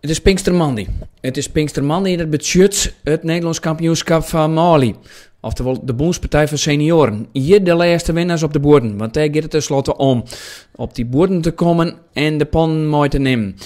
Het is Pinkstermandy. Het is Pinkstermandy in het budget het Nederlands kampioenschap van Mali. Oftewel de Bondspartij van Senioren. Hier de laatste winnaars op de boorden. Want hij gaat het tenslotte om. Op die boorden te komen en de pan mooi te nemen.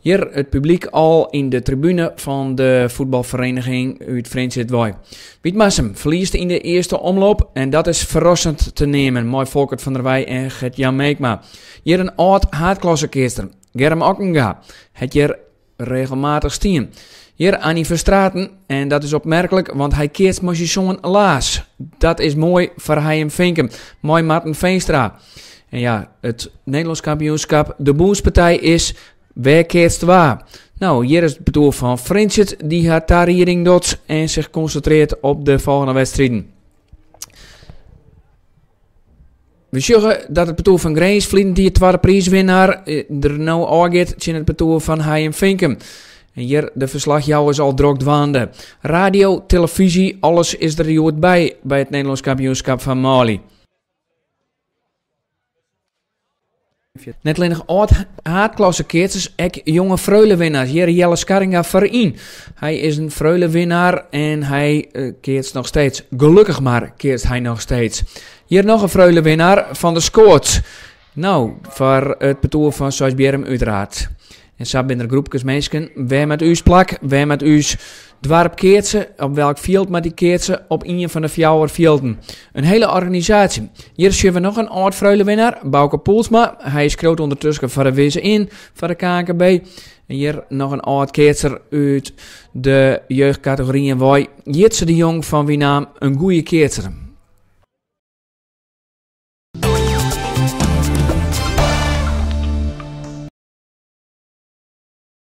Hier het publiek al in de tribune van de voetbalvereniging uit Friendship Way. Piet Massem verliest in de eerste omloop en dat is verrassend te nemen. Mooi Volkert van der Wij en Gert-Jan Meekma. Hier een oud haatklasse Germ Ockenga. Het hier regelmatig stien. Hier aan die Verstraten, en dat is opmerkelijk, want hij keert maar zo'n laas. Dat is mooi voor hij en Vinken. Mooi Maarten Veenstra. En ja, het Nederlands kampioenschap, de boerspartij is, wer keert waar? Nou, hier is het bedoel van Frinchett, die gaat daar doet en zich concentreert op de volgende wedstrijden. We zeggen dat het patroon van Grace vliegt die tweede prijswinnaar eh, er nou aangeeft tegen het patroon van Hayem Vinken. En hier de jou is al droog dwaande. Radio, televisie, alles is er goed bij bij het Nederlands kampioenschap van Mali. Net alleen nog oud haatklasse keertjes, ek jonge Freulenwinnaars. hier Jelle Skaringa verein. Hij is een Freulenwinnaar en hij eh, keert nog steeds. Gelukkig maar keert hij nog steeds. Hier nog een Freulenwinnaar van de Scoort. Nou, voor het betoel van Soisbjerm uiteraard. En zo binnen er groepjes mensen, wij met u's plak, wij met u's dwarp keertse op welk field met die keertse op een van de vier velden. Een hele organisatie. Hier zien we nog een oud winnaar, Bouke Poelsma. Hij is groot ondertussen voor de Wezen in, van de KKB. En hier nog een oud keertje uit de jeugdcategorie en Jitse de Jong van wie naam een goede keertser.